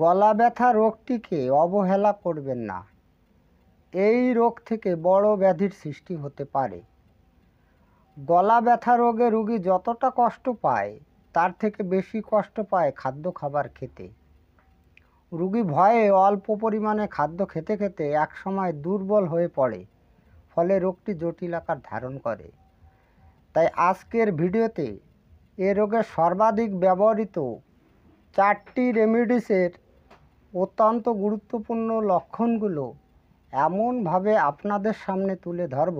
গলা ব্যথা রোগটিকে অবহেলা করবেন না এই রোগ থেকে বড় ব্যাধির সৃষ্টি হতে পারে গলা ব্যথা রোগে রুগী যতটা কষ্ট পায় তার থেকে বেশি কষ্ট পায় খাদ্য খাবার খেতে রুগী ভয়ে অল্প পরিমাণে খাদ্য খেতে খেতে একসময় দুর্বল হয়ে পড়ে ফলে রোগটি জটিল আকার ধারণ করে তাই আজকের ভিডিওতে এ রোগের সর্বাধিক ব্যবহৃত চারটি রেমিডিসের অত্যন্ত গুরুত্বপূর্ণ লক্ষণগুলো এমনভাবে আপনাদের সামনে তুলে ধরব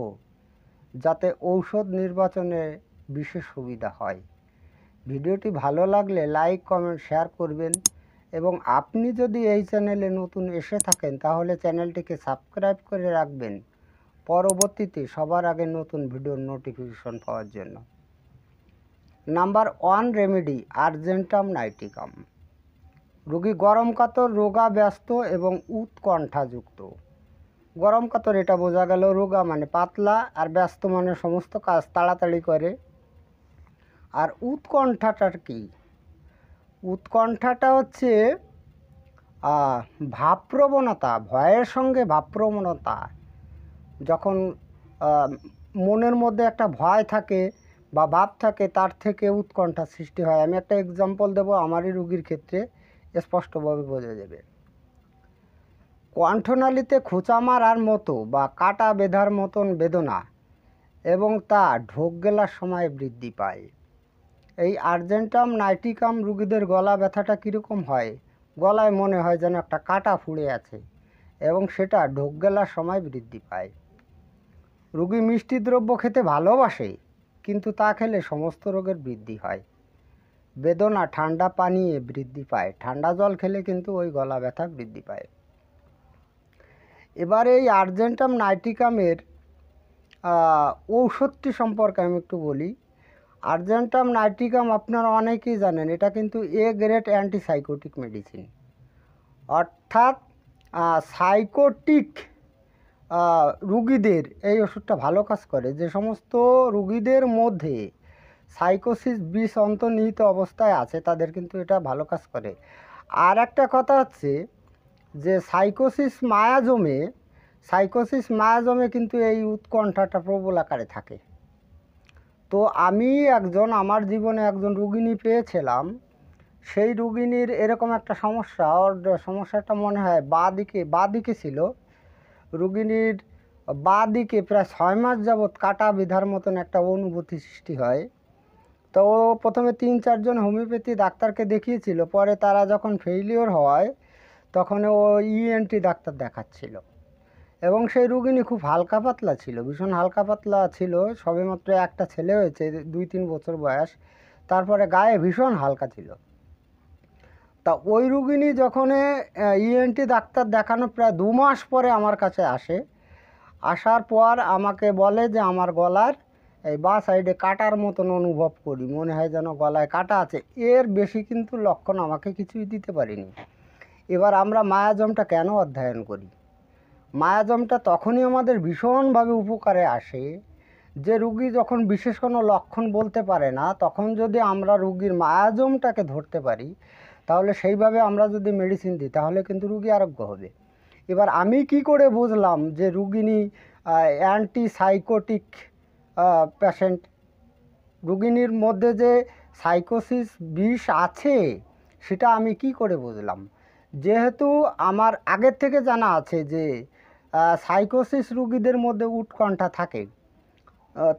যাতে ঔষধ নির্বাচনে বিশেষ সুবিধা হয় ভিডিওটি ভালো লাগলে লাইক কমেন্ট শেয়ার করবেন এবং আপনি যদি এই চ্যানেলে নতুন এসে থাকেন তাহলে চ্যানেলটিকে সাবস্ক্রাইব করে রাখবেন পরবর্তীতে সবার আগে নতুন ভিডিওর নোটিফিকেশন পাওয়ার জন্য number one remedy argentum nitricum রোগী গরম কাতর রোগা ব্যস্ত এবং উৎকণ্ঠাযুক্ত গরম কাতর এটা বোঝা গেল রোগা মানে পাতলা আর ব্যস্ত মানে সমস্ত কাজ তাড়াতাড়ি করে আর উৎকণ্ঠাটার কি উৎকণ্ঠাটা হচ্ছে ভাবপ্রবণতা ভয়ের সঙ্গে ভাবপ্রবণতা যখন মনের মধ্যে একটা ভয় থাকে বা ভাব থাকে তার থেকে উৎকণ্ঠা সৃষ্টি হয় আমি একটা এক্সাম্পল দেব আমারই রুগীর ক্ষেত্রে স্পষ্টভাবে বোঝা যাবে কণ্ঠনালীতে খোঁচা মারার মতো বা কাটা বেধার মতন বেদনা এবং তা ঢোক গেলার সময় বৃদ্ধি পায় এই আর্জেন্টাম নাইটিকাম রুগীদের গলা ব্যথাটা কীরকম হয় গলায় মনে হয় যেন একটা কাটা ফুড়ে আছে এবং সেটা ঢোক গেলার সময় বৃদ্ধি পায় রুগী মিষ্টি দ্রব্য খেতে ভালোবাসে কিন্তু তা খেলে সমস্ত রোগের বৃদ্ধি হয় বেদনা ঠান্ডা পানিয়ে বৃদ্ধি পায় ঠান্ডা জল খেলে কিন্তু ওই গলা ব্যথা বৃদ্ধি পায় এবার এই আর্জেন্টাম নাইট্রিকামের ঔষধটি সম্পর্কে আমি একটু বলি আর্জেন্টাম নাইট্রিকাম আপনারা অনেকেই জানেন এটা কিন্তু এ গ্রেড অ্যান্টিসাইকোটিক মেডিসিন অর্থাৎ সাইকোটিক রুগীদের এই ওষুধটা ভালো কাজ করে যে সমস্ত রুগীদের মধ্যে সাইকোসিস বিষ অন্তর্নিহিত অবস্থায় আছে তাদের কিন্তু এটা ভালো কাজ করে আর একটা কথা হচ্ছে যে সাইকোসিস মায়াজমে সাইকোসিস মায়াজমে কিন্তু এই উৎকণ্ঠাটা প্রবল আকারে থাকে তো আমি একজন আমার জীবনে একজন রুগিনী পেয়েছিলাম সেই রুগিনীর এরকম একটা সমস্যা ওর সমস্যাটা মনে হয় বাঁ দিকে বাঁ দিকে ছিল রোগিনীর বা দিকে প্রায় ছয় মাস যাবৎ কাটা বিধার মতন একটা অনুভূতি সৃষ্টি হয় তো ও প্রথমে তিন চারজন হোমিওপ্যাথি ডাক্তারকে দেখিয়েছিল পরে তারা যখন ফেইলিওর হয় তখন ও ইএনটি e ডাক্তার দেখাচ্ছিল এবং সেই রুগিনী খুব হালকা পাতলা ছিল ভীষণ হালকা পাতলা ছিল সবেমাত্র একটা ছেলে হয়েছে দুই তিন বছর বয়স তারপরে গায়ে ভীষণ হালকা ছিল তা ওই রুগিনী যখন ইএনটি e ডাক্তার দেখানো প্রায় দু মাস পরে আমার কাছে আসে আসার পর আমাকে বলে যে আমার গলার এই বা সাইডে কাটার মতন অনুভব করি মনে হয় যেন গলায় কাটা আছে এর বেশি কিন্তু লক্ষণ আমাকে কিছুই দিতে পারিনি এবার আমরা মায়াজমটা কেন অধ্যয়ন করি মায়াজমটা তখনই আমাদের ভীষণভাবে উপকারে আসে যে রুগী যখন বিশেষ কোনো লক্ষণ বলতে পারে না তখন যদি আমরা রুগীর মায়াজমটাকে ধরতে পারি তাহলে সেইভাবে আমরা যদি মেডিসিন দিই তাহলে কিন্তু রুগী আরোগ্য হবে এবার আমি কি করে বুঝলাম যে রুগিনী অ্যান্টিসাইকোটিক প্যাশেন্ট রুগিনীর মধ্যে যে সাইকোসিস বিষ আছে সেটা আমি কি করে বুঝলাম যেহেতু আমার আগের থেকে জানা আছে যে সাইকোসিস রুগীদের মধ্যে উৎকণ্ঠা থাকে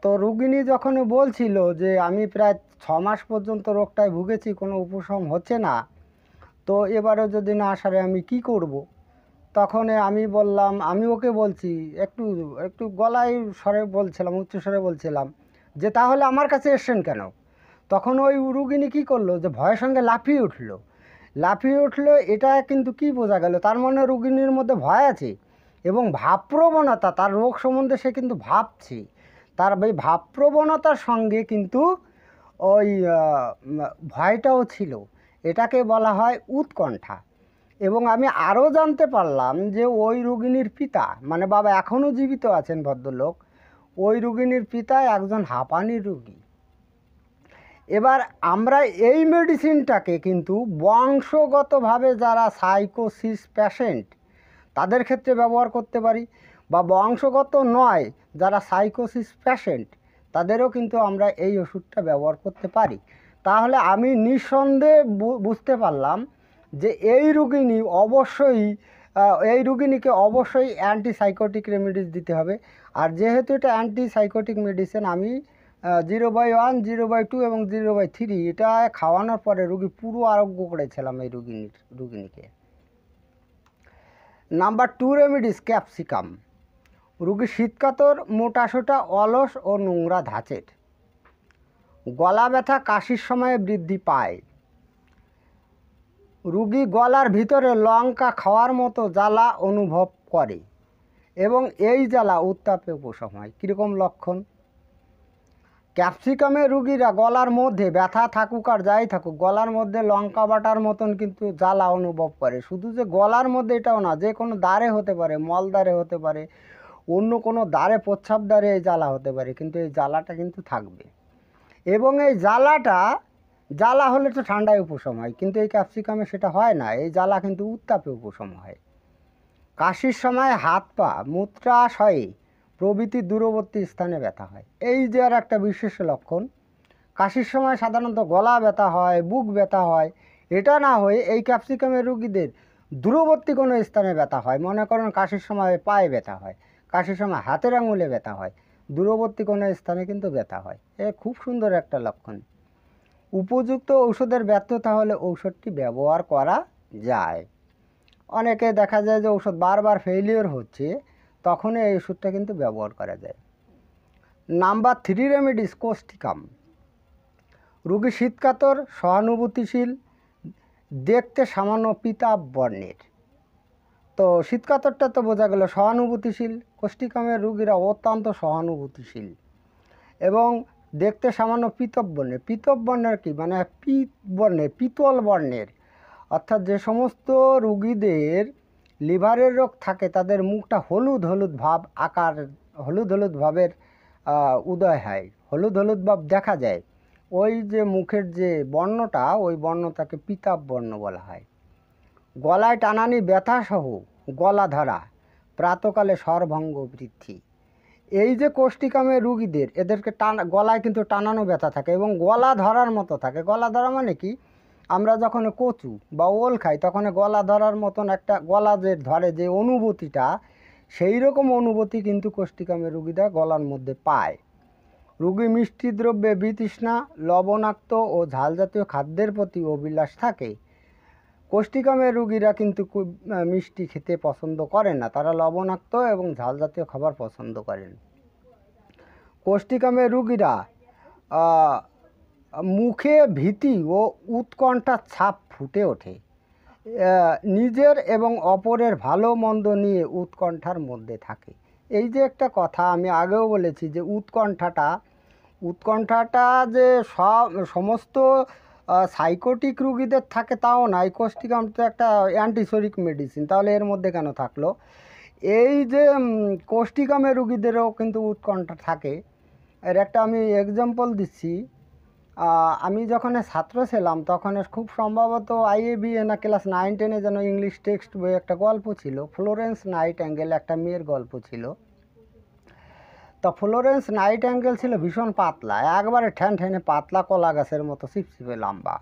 তো রুগিনী যখন বলছিল যে আমি প্রায় ছ মাস পর্যন্ত রোগটায় ভুগেছি কোনো উপশম হচ্ছে না তো এবারও যদি না সারে আমি কি করব। তখন আমি বললাম আমি ওকে বলছি একটু একটু গলায় স্বরে বলছিলাম উচ্চস্বরে বলছিলাম যে তাহলে আমার কাছে এসছেন কেন তখন ওই রুগিনী কি করলো যে ভয়ের সঙ্গে লাফিয়ে উঠলো লাফিয়ে উঠলো এটা কিন্তু কি বোঝা গেল তার মনে রুগিনীর মধ্যে ভয় আছে এবং ভাবপ্রবণতা তার রোগ সম্বন্ধে সে কিন্তু ভাবছে তার ওই ভাবপ্রবণতার সঙ্গে কিন্তু ওই ভয়টাও ছিল এটাকে বলা হয় উৎকণ্ঠা এবং আমি আরও জানতে পারলাম যে ওই রুগিনীর পিতা মানে বাবা এখনও জীবিত আছেন ভদ্রলোক ওই রুগিনীর পিতা একজন হাঁপানি রুগী এবার আমরা এই মেডিসিনটাকে কিন্তু বংশগতভাবে যারা সাইকোসিস প্যাশেন্ট তাদের ক্ষেত্রে ব্যবহার করতে পারি বা বংশগত নয় যারা সাইকোসিস প্যাশেন্ট তাদেরও কিন্তু আমরা এই ওষুধটা ব্যবহার করতে পারি তাহলে আমি নিঃসন্দেহে বুঝতে পারলাম যে এই রুগিনী অবশ্যই এই রুগিনীকে অবশ্যই অ্যান্টিসাইকোটিক রেমিডিস দিতে হবে আর যেহেতু এটা অ্যান্টিসাইকোটিক মেডিসিন আমি zero by one zero by two এবং জিরো বাই থ্রি এটা খাওয়ানোর পরে রুগী পুরো আরোগ্য করেছিলাম এই রুগিনীর রুগিনীকে নাম্বার টু রেমিডিস ক্যাপসিকাম রুগী শীতকাতর মোটাসোটা অলস ও নোংরা ধাঁচের গলা ব্যথা কাশির সময়ে বৃদ্ধি পায় রুগী গলার ভিতরে লঙ্কা খাওয়ার মতো জ্বালা অনুভব করে এবং এই জ্বালা উত্তাপে উপশম হয় কীরকম লক্ষণ ক্যাপসিকামে রুগীরা গলার মধ্যে ব্যথা থাকুক আর যাই থাকুক গলার মধ্যে লঙ্কা বাটার মতন কিন্তু জ্বালা অনুভব করে শুধু যে গলার মধ্যে এটাও না যে কোনো দ্বারে হতে পারে মল দ্বারে হতে পারে অন্য কোনো দ্বারে প্রচ্ছাপ দ্বারে এই জ্বালা হতে পারে কিন্তু এই জ্বালাটা কিন্তু থাকবে এবং এই জ্বালাটা জ্বালা হলে তো ঠান্ডায় উপশম হয় কিন্তু এই ক্যাপসিকামে সেটা হয় না এই জ্বালা কিন্তু উত্তাপে উপশম হয় কাশির সময় হাত পা মূত্রাশয়ে প্রভৃতি দূরবর্তী স্থানে ব্যথা হয় এই যে আর একটা বিশেষ লক্ষণ কাশির সময় সাধারণত গলা ব্যথা হয় বুক ব্যথা হয় এটা না হয়ে এই ক্যাপসিকামের রুগীদের দূরবর্তী কোনো স্থানে ব্যথা হয় মনে করেন কাশির সময় পায়ে ব্যথা হয় কাশির সময় হাতের আঙুলে ব্যথা হয় দূরবর্তী কোনো স্থানে কিন্তু ব্যথা হয় এ খুব সুন্দর একটা লক্ষণ উপযুক্ত ঔষধের ব্যর্থতা হলে ঔষধটি ব্যবহার করা যায় অনেকে দেখা যায় যে ঔষধ বারবার ফেলিওর হচ্ছে তখন এই ওষুধটা কিন্তু ব্যবহার করা যায় নাম্বার থ্রি রেমেডিস কোষ্টিকাম রুগী শীতকাতর সহানুভূতিশীল দেখতে সামান্য পিতাব বর্ণের তো শীতকাতরটা তো বোঝা গেল সহানুভূতিশীল কোষ্ঠীকামের রুগীরা অত্যন্ত সহানুভূতিশীল এবং দেখতে সামান্য পিতব বর্ণের পিতব বর্ণের কি মানে পিত বর্ণের পিতল বর্ণের অর্থাৎ যে সমস্ত রুগীদের লিভারের রোগ থাকে তাদের মুখটা হলুদ হলুদ ভাব আকার হলুদ হলুদ ভাবের উদয় হয় হলুদ হলুদ ভাব দেখা যায় ওই যে মুখের যে বর্ণটা ওই বর্ণটাকে পিতাব বর্ণ বলা হয় গলায় টানানি ব্যথাসহ গলা ধরা প্রাতকালে স্বরভঙ্গ বৃদ্ধি এই যে কোষ্ঠিকামে রুগীদের এদেরকে টানা গলায় কিন্তু টানানো ব্যথা থাকে এবং গলা ধরার মতো থাকে গলা ধরা মানে কি আমরা যখন কচু বা ওল খাই তখন গলা ধরার মতন একটা গলা যে ধরে যে অনুভূতিটা সেই রকম অনুভূতি কিন্তু কোষ্ঠিকামে রুগীরা গলার মধ্যে পায় রুগী মিষ্টি দ্রব্যে বিতৃষ্ণা লবণাক্ত ও ঝাল জাতীয় খাদ্যের প্রতি অভিলাষ থাকে কোষ্টিকামের রুগীরা কিন্তু মিষ্টি খেতে পছন্দ করেন না তারা লবণাক্ত এবং ঝাল জাতীয় খাবার পছন্দ করেন কোষ্টিকামের রুগীরা মুখে ভীতি ও উৎকণ্ঠার ছাপ ফুটে ওঠে নিজের এবং অপরের ভালো মন্দ নিয়ে উৎকণ্ঠার মধ্যে থাকে এই যে একটা কথা আমি আগেও বলেছি যে উৎকণ্ঠাটা উৎকণ্ঠাটা যে সব সমস্ত সাইকোটিক রুগীদের থাকে তাও না ইকোস্টিকাম তো একটা অ্যান্টিসোরিক মেডিসিন তাহলে এর মধ্যে কেন থাকলো এই যে কোষ্টিকামের রুগীদেরও কিন্তু উৎকণ্ঠা থাকে এর একটা আমি এক্সাম্পল দিচ্ছি আমি যখন ছাত্র ছিলাম তখন খুব সম্ভবত আইএবিএ না ক্লাস নাইন টেনে যেন ইংলিশ টেক্সট বই একটা গল্প ছিল ফ্লোরেন্স নাইট অ্যাঙ্গেল একটা মেয়ের গল্প ছিল তা ফ্লোরেন্স নাইট অ্যাঙ্গেল ছিল ভীষণ পাতলা একবারে ঠ্যান ঠ্যানে পাতলা কলা গাছের মতো ছিপছিপে লম্বা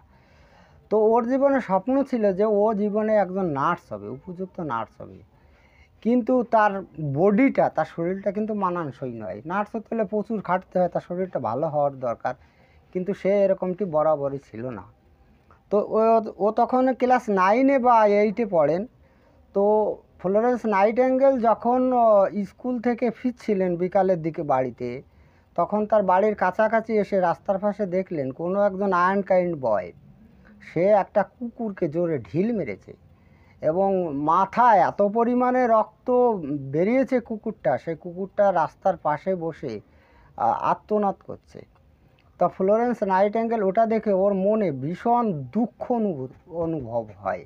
তো ওর জীবনে স্বপ্ন ছিল যে ও জীবনে একজন নার্স হবে উপযুক্ত নার্স হবে কিন্তু তার বডিটা তার শরীরটা কিন্তু মানানসই নয় নার্স হতে হলে প্রচুর খাটতে হয় তার শরীরটা ভালো হওয়ার দরকার কিন্তু সে এরকমটি বরাবরই ছিল না তো ও তখন ক্লাস নাইনে বা এইটে পড়েন তো ফ্লোরেন্স নাইট এঙ্গেল যখন স্কুল থেকে ফিরছিলেন বিকালের দিকে বাড়িতে তখন তার বাড়ির কাছাকাছি এসে রাস্তার পাশে দেখলেন কোনো একজন আয়ন কাইন্ড বয় সে একটা কুকুরকে জোরে ঢিল মেরেছে এবং মাথায় এত পরিমাণে রক্ত বেরিয়েছে কুকুরটা সেই কুকুরটা রাস্তার পাশে বসে আত্মনাদ করছে তা ফ্লোরেন্স নাইট অ্যাঙ্গেল ওটা দেখে ওর মনে ভীষণ দুঃখ অনুভব হয়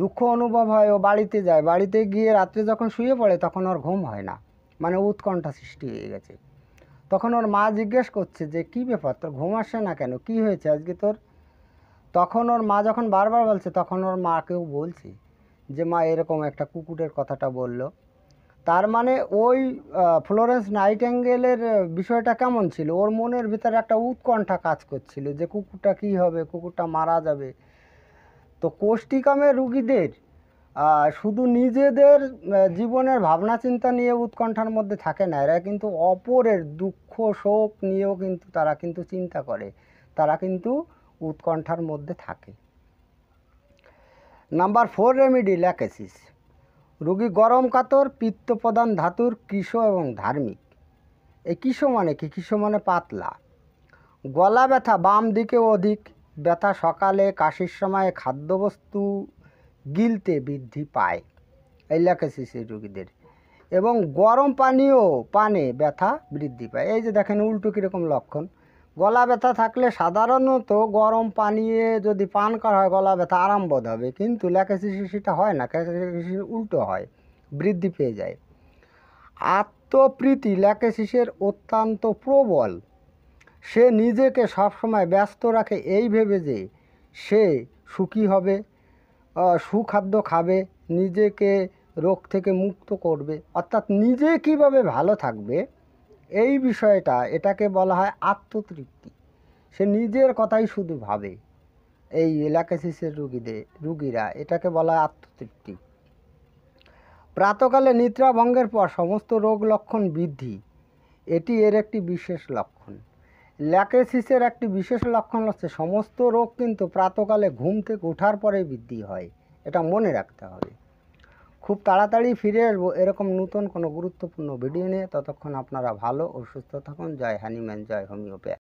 দুঃখ অনুভব হয় ও বাড়িতে যায় বাড়িতে গিয়ে রাত্রে যখন শুয়ে পড়ে তখন ওর ঘুম হয় না মানে উৎকণ্ঠা সৃষ্টি হয়ে গেছে তখন ওর মা জিজ্ঞেস করছে যে কী ব্যাপার তোর ঘুম আসে না কেন কি হয়েছে আজকে তোর তখন ওর মা যখন বারবার বলছে তখন ওর মাকেও বলছি যে মা এরকম একটা কুকুরের কথাটা বলল তার মানে ওই ফ্লোরেন্স নাইট অ্যাঙ্গেলের বিষয়টা কেমন ছিল ওর মনের ভিতরে একটা উৎকণ্ঠা কাজ করছিল যে কুকুরটা কি হবে কুকুরটা মারা যাবে তো কোষ্টিকামের রুগীদের শুধু নিজেদের জীবনের ভাবনা চিন্তা নিয়ে উৎকণ্ঠার মধ্যে থাকে না এরা কিন্তু অপরের দুঃখ শোক নিয়েও কিন্তু তারা কিন্তু চিন্তা করে তারা কিন্তু উৎকণ্ঠার মধ্যে থাকে নাম্বার ফোর রেমিডি ল্যাকেসিস রুগী গরম কাতর পিত্ত প্রধান ধাতুর কৃষ এবং ধার্মিক এই কৃষ মানে কি কৃষ মানে পাতলা গলা ব্যথা বাম দিকে অধিক ব্যথা সকালে কাশির সময় খাদ্যবস্তু গিলতে বৃদ্ধি পায় এলাকাসিসের রোগীদের এবং গরম পানীয় পানে ব্যথা বৃদ্ধি পায় এই যে দেখেন উল্টো কীরকম লক্ষণ গলা ব্যথা থাকলে সাধারণত গরম পানিয়ে যদি পান করা হয় গলা ব্যথা আরাম বোধ হবে কিন্তু ল্যাকাসিসি সেটা হয় না ল্যাকাসিসি উল্টো হয় বৃদ্ধি পেয়ে যায় আত্মপ্রীতি ল্যাকাশিসের অত্যন্ত প্রবল সে নিজেকে সবসময় ব্যস্ত রাখে এই ভেবে যে সে সুখী হবে সুখাদ্য খাবে নিজেকে রোগ থেকে মুক্ত করবে অর্থাৎ নিজে কিভাবে ভালো থাকবে এই বিষয়টা এটাকে বলা হয় আত্মতৃপ্তি সে নিজের কথাই শুধু ভাবে এই এলাকাসিসের রুগীদের রুগীরা এটাকে বলা হয় আত্মতৃপ্তি প্রাতকালে নিদ্রাভঙ্গের পর সমস্ত রোগ লক্ষণ বৃদ্ধি এটি এর একটি বিশেষ লক্ষণ ল্যাকেসিসের একটি বিশেষ লক্ষণ হচ্ছে সমস্ত রোগ কিন্তু প্রাতকালে ঘুম থেকে ওঠার পরে বৃদ্ধি হয় এটা মনে রাখতে হবে খুব তাড়াতাড়ি ফিরে আসবো এরকম নতুন কোনো গুরুত্বপূর্ণ ভিডিও নিয়ে ততক্ষণ আপনারা ভালো ও সুস্থ থাকুন জয় হ্যানিম্যান জয় হোমিওপ্যাথ